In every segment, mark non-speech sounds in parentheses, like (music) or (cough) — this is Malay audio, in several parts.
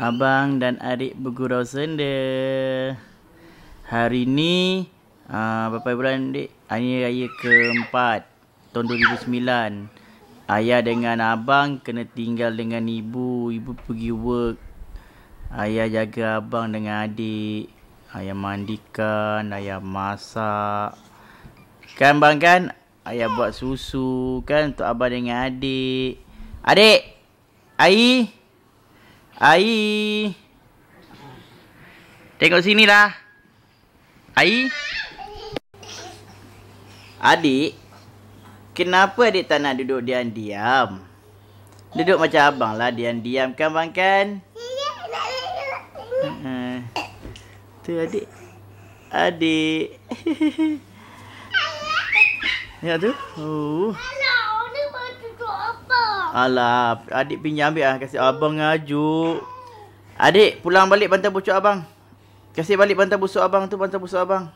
Abang dan adik bergurau senda Hari ni uh, ah, Bapak Ibu dan adik Hari raya keempat Tahun 2009 Ayah dengan abang kena tinggal dengan ibu Ibu pergi work Ayah jaga abang dengan adik Ayah mandikan Ayah masak Kan bang kan Ayah buat susu kan Untuk abang dengan adik Adik Air Ai. Tengok sini lah. Ai. Adik. Kenapa adik tak nak duduk diam-diam? Duduk macam abang lah. Diam-diam kan bang kan? Eh, tu adik. Adik. Ya (laughs) tu. Oh. Alah, adik pinjam ambil lah. Kasih abang ngajuk. Adik, pulang balik bantal busuk abang. Kasih balik bantal busuk abang tu, bantal busuk abang.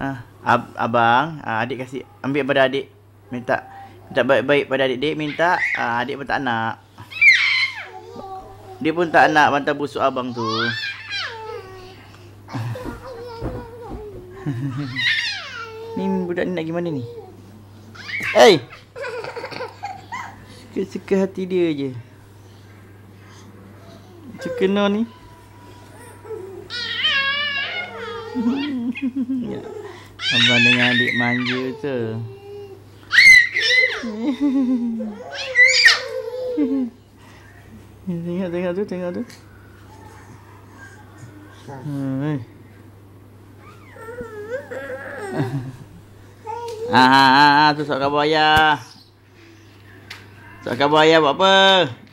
Ah, ab abang, ah, adik kasih ambil pada adik. Minta minta baik-baik pada adik dia minta ah, adik pun tak nak. Dia pun tak nak bantal busuk abang tu. (laughs) ni budak ni nak gimana ni? Hei! Suka-suka hati dia je Cukena ni (laughs) ya. Abang dengan adik manja tu (laughs) Tengok tengok tu tengok tu (laughs) ah, ah, ah, ah, tu sok kabar ayah. So, khabar ayah buat apa?